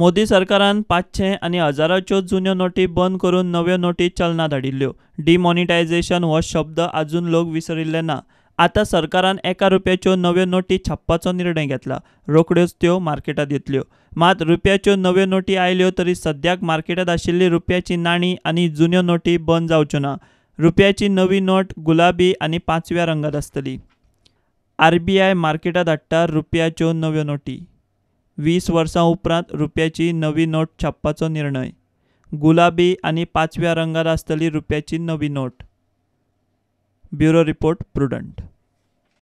मोदी सरकारान पांचशे आनी हजाराच्यो जुन्यो नोटी बंद करून नव्यो नोटी चलना धाडिल्ल्यो डिमॉनिटायझेशन हो शब्द आजून लोक विसरिल्ले ना आतां सरकारान एका रुपयाच्यो नव्यो नोटी छापपाचो निर्णय घेतला रोखड्योच त्यो मार्केटात येतल्यो मात रुपयाच्यो नव्यो नोटी आयल्यो तरी सद्याक मार्केटात आशिल्ली रुपयाची नाणी आनी जुन्यो नोटी बंद जावच्यो ना रुपयाची नवी नोट गुलाबी आनी पांचव्या रंगात आसतली आर बी आय मार्केटात धाडटा रुपयाच्यो नव्यो नोटी वीस वर्सां उपरांत रुपयाची नवी नोट छापपाचो निर्णय गुलाबी आनी पाचव्या रंगार आसतली रुपयाची नवी नोट ब्युरो रिपोर्ट प्रुडंट